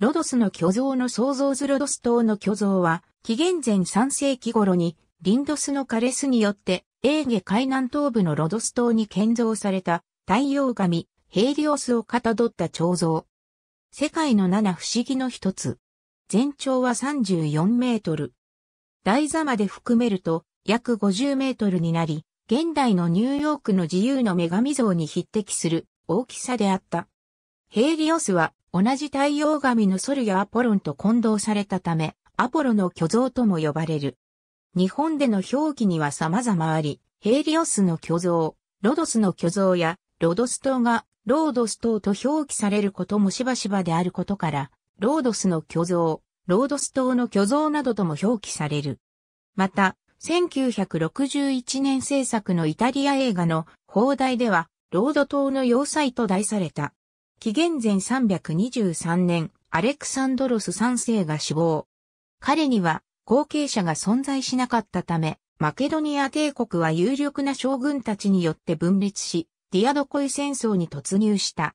ロドスの巨像の創造図ロドス島の巨像は、紀元前3世紀頃に、リンドスのカレスによって、エーゲ海南東部のロドス島に建造された、太陽神、ヘイリオスをかたどった彫像。世界の七不思議の一つ。全長は34メートル。台座まで含めると、約50メートルになり、現代のニューヨークの自由の女神像に匹敵する大きさであった。ヘイリオスは同じ太陽神のソルやアポロンと混同されたため、アポロの巨像とも呼ばれる。日本での表記には様々あり、ヘイリオスの巨像、ロドスの巨像や、ロドス島が、ロードス島と表記されることもしばしばであることから、ロードスの巨像、ロードス島の巨像などとも表記される。また、1961年制作のイタリア映画の放題では、ロード島の要塞と題された。紀元前323年、アレクサンドロス3世が死亡。彼には後継者が存在しなかったため、マケドニア帝国は有力な将軍たちによって分裂し、ディアドコイ戦争に突入した。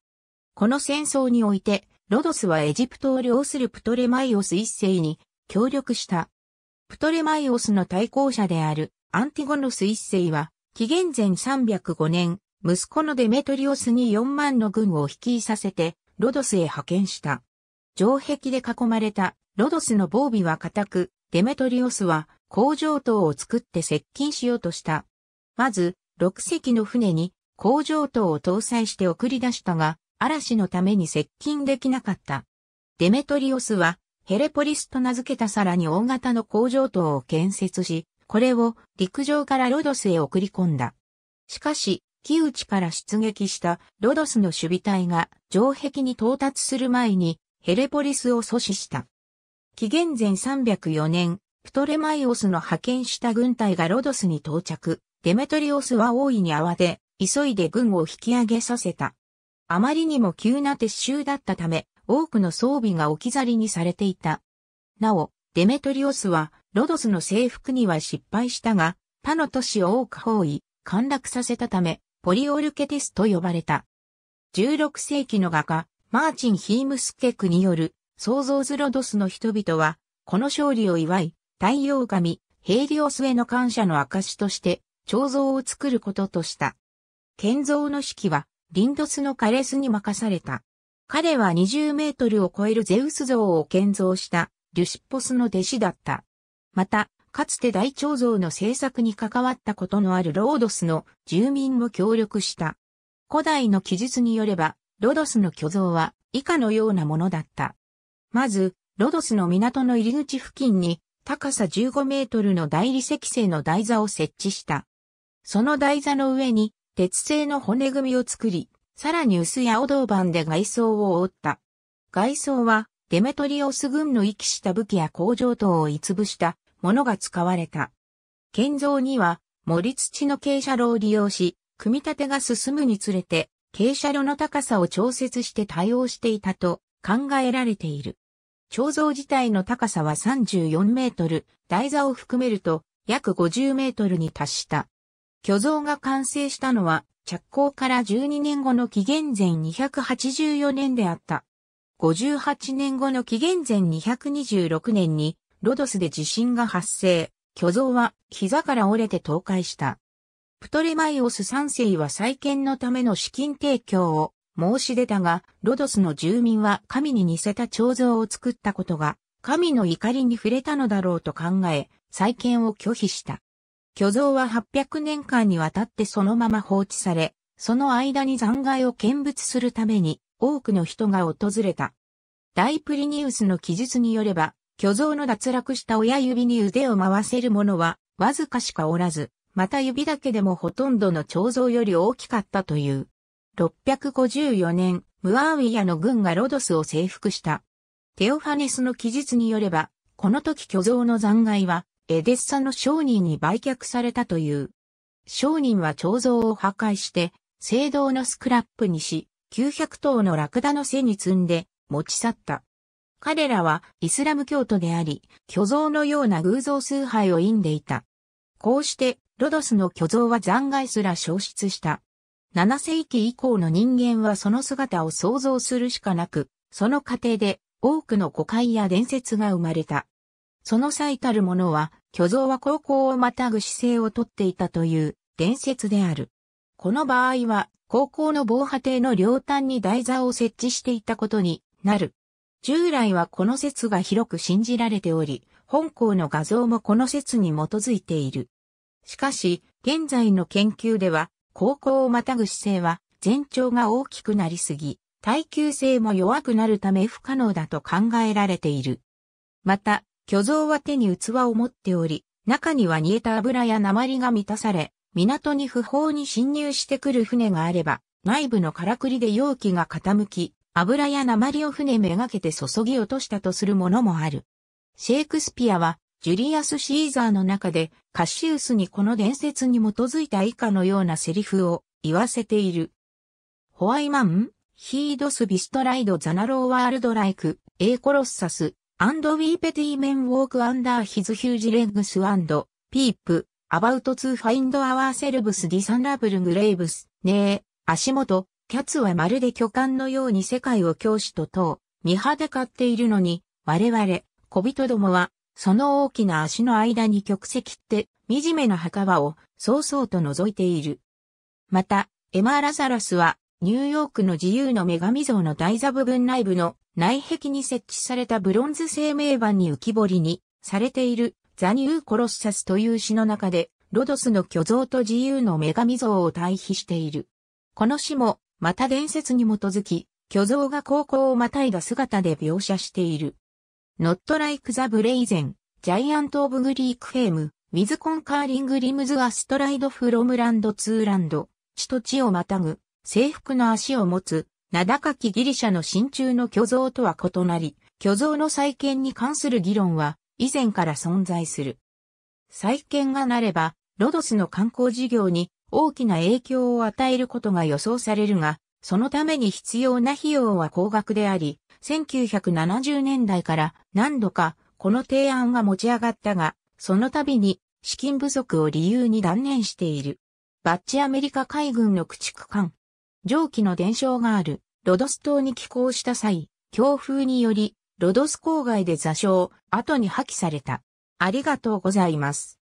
この戦争において、ロドスはエジプトを領するプトレマイオス一世に協力した。プトレマイオスの対抗者であるアンティゴノス一世は、紀元前305年、息子のデメトリオスに4万の軍を率いさせて、ロドスへ派遣した。城壁で囲まれたロドスの防備は固く、デメトリオスは工場塔を作って接近しようとした。まず、6隻の船に工場塔を搭載して送り出したが、嵐のために接近できなかった。デメトリオスはヘレポリスと名付けたさらに大型の工場塔を建設し、これを陸上からロドスへ送り込んだ。しかし、木内から出撃したロドスの守備隊が城壁に到達する前にヘレポリスを阻止した。紀元前304年、プトレマイオスの派遣した軍隊がロドスに到着、デメトリオスは大いに慌て、急いで軍を引き上げさせた。あまりにも急な撤収だったため、多くの装備が置き去りにされていた。なお、デメトリオスは、ロドスの征服には失敗したが、他の都市を多く包囲、陥落させたため、ポリオルケティスと呼ばれた。16世紀の画家、マーチン・ヒームスケクによる、創造ズロドスの人々は、この勝利を祝い、太陽神、ヘイリオスへの感謝の証として、彫像を作ることとした。建造の指揮は、リンドスのカレスに任された。彼は20メートルを超えるゼウス像を建造した、リュシッポスの弟子だった。また、かつて大彫像の制作に関わったことのあるロードスの住民も協力した。古代の記述によれば、ロドスの巨像は以下のようなものだった。まず、ロドスの港の入り口付近に高さ15メートルの大理石製の台座を設置した。その台座の上に鉄製の骨組みを作り、さらに薄やお銅板で外装を覆った。外装はデメトリオス軍の遺棄した武器や工場等を逸部したものが使われた。建造には森土の傾斜路を利用し、組み立てが進むにつれて、傾斜路の高さを調節して対応していたと考えられている。彫像自体の高さは34メートル、台座を含めると約50メートルに達した。巨像が完成したのは着工から12年後の紀元前284年であった。58年後の紀元前226年にロドスで地震が発生、巨像は膝から折れて倒壊した。プトレマイオス3世は再建のための資金提供を申し出たが、ロドスの住民は神に似せた彫像を作ったことが、神の怒りに触れたのだろうと考え、再建を拒否した。巨像は800年間にわたってそのまま放置され、その間に残骸を見物するために多くの人が訪れた。大プリニウスの記述によれば、巨像の脱落した親指に腕を回せる者は、わずかしかおらず、また指だけでもほとんどの彫像より大きかったという。654年、ムアーウィアの軍がロドスを征服した。テオファネスの記述によれば、この時巨像の残骸は、エデッサの商人に売却されたという。商人は彫像を破壊して、聖堂のスクラップにし、900頭のラクダの背に積んで、持ち去った。彼らはイスラム教徒であり、虚像のような偶像崇拝を因んでいた。こうして、ロドスの巨像は残骸すら消失した。7世紀以降の人間はその姿を想像するしかなく、その過程で多くの誤解や伝説が生まれた。その最たるものは、虚像は高校をまたぐ姿勢をとっていたという伝説である。この場合は、高校の防波堤の両端に台座を設置していたことになる。従来はこの説が広く信じられており、本校の画像もこの説に基づいている。しかし、現在の研究では、高校をまたぐ姿勢は、全長が大きくなりすぎ、耐久性も弱くなるため不可能だと考えられている。また、巨像は手に器を持っており、中には煮えた油や鉛が満たされ、港に不法に侵入してくる船があれば、内部のからくりで容器が傾き、油や鉛を船めがけて注ぎ落としたとするものもある。シェイクスピアは、ジュリアス・シーザーの中で、カシウスにこの伝説に基づいた以下のようなセリフを言わせている。ホワイマン、ヒードス・ビストライド・ザナロー・ワールド・ライク、エーコロッサス、アンド・ウィーペティ・メン・ウォーク・アンダー・ヒズ・ヒュージ・レッグス・アンド、ピープ、アバウト・ツー・ファインド・アワー・セルブス・ディ・サンラブル・グレイブス、ねえ、足元、キャツはまるで巨漢のように世界を教師と問う、見裸かっているのに、我々、小人どもは、その大きな足の間に曲石って、惨めな墓場を、そうそうと覗いている。また、エマーラザラスは、ニューヨークの自由の女神像の台座部分内部の内壁に設置されたブロンズ生命板に浮き彫りにされているザニュー・コロッサスという詩の中で、ロドスの巨像と自由の女神像を対比している。この詩もまた伝説に基づき、巨像が高校をまたいだ姿で描写している。Not like the b l a z e n Giant of Greek Fame, With Conquering Limbs a Stride from Land to Land, 地と地をまたぐ、制服の足を持つ、名高きギリシャの真鍮の巨像とは異なり、巨像の再建に関する議論は以前から存在する。再建がなれば、ロドスの観光事業に大きな影響を与えることが予想されるが、そのために必要な費用は高額であり、1970年代から何度かこの提案が持ち上がったが、その度に資金不足を理由に断念している。バッチアメリカ海軍の駆逐艦。蒸気の伝承があるロドス島に寄港した際、強風によりロドス郊外で座礁、後に破棄された。ありがとうございます。